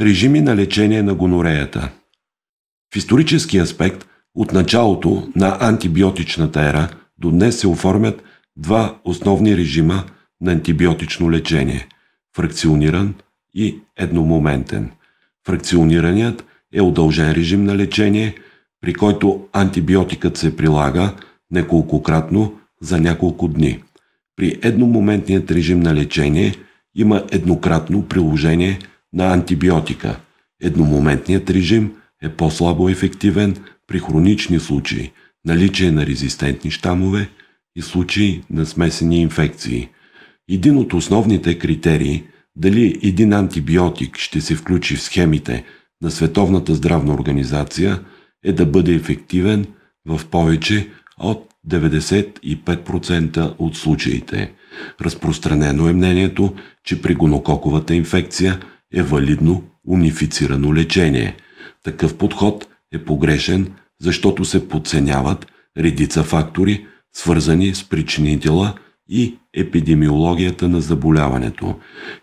режими на лечение на гонореята. В исторически аспект, от началото на антибиотичната ера до днес се оформят два основни режима на антибиотично лечение – фракциониран и едномоментен. Фракционираният е удължен режим на лечение, при който антибиотикът се прилага неколкократно за няколко дни. При едномоментният режим на лечение има еднократно приложение – на антибиотика. Едномоментният режим е по-слабо ефективен при хронични случаи, наличие на резистентни щамове и случаи на смесени инфекции. Един от основните критерии дали един антибиотик ще се включи в схемите на Световната здравна организация е да бъде ефективен в повече от 95% от случаите. Разпространено е мнението, че при гонококовата инфекция – е валидно унифицирано лечение. Такъв подход е погрешен, защото се подценяват редица фактори, свързани с причинителя и епидемиологията на заболяването.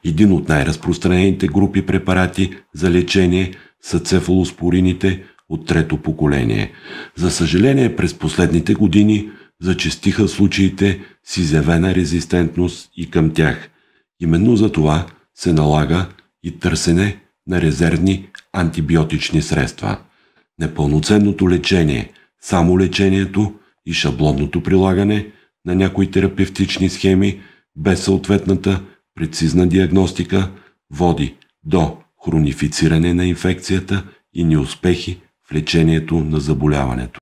Един от най-разпространените групи препарати за лечение са цефалоспорините от трето поколение. За съжаление, през последните години зачестиха случаите с изявена резистентност и към тях. Именно за това се налага и търсене на резервни антибиотични средства. Непълноценното лечение, само лечението и шаблонното прилагане на някои терапевтични схеми без съответната прецизна диагностика води до хронифициране на инфекцията и неуспехи в лечението на заболяването.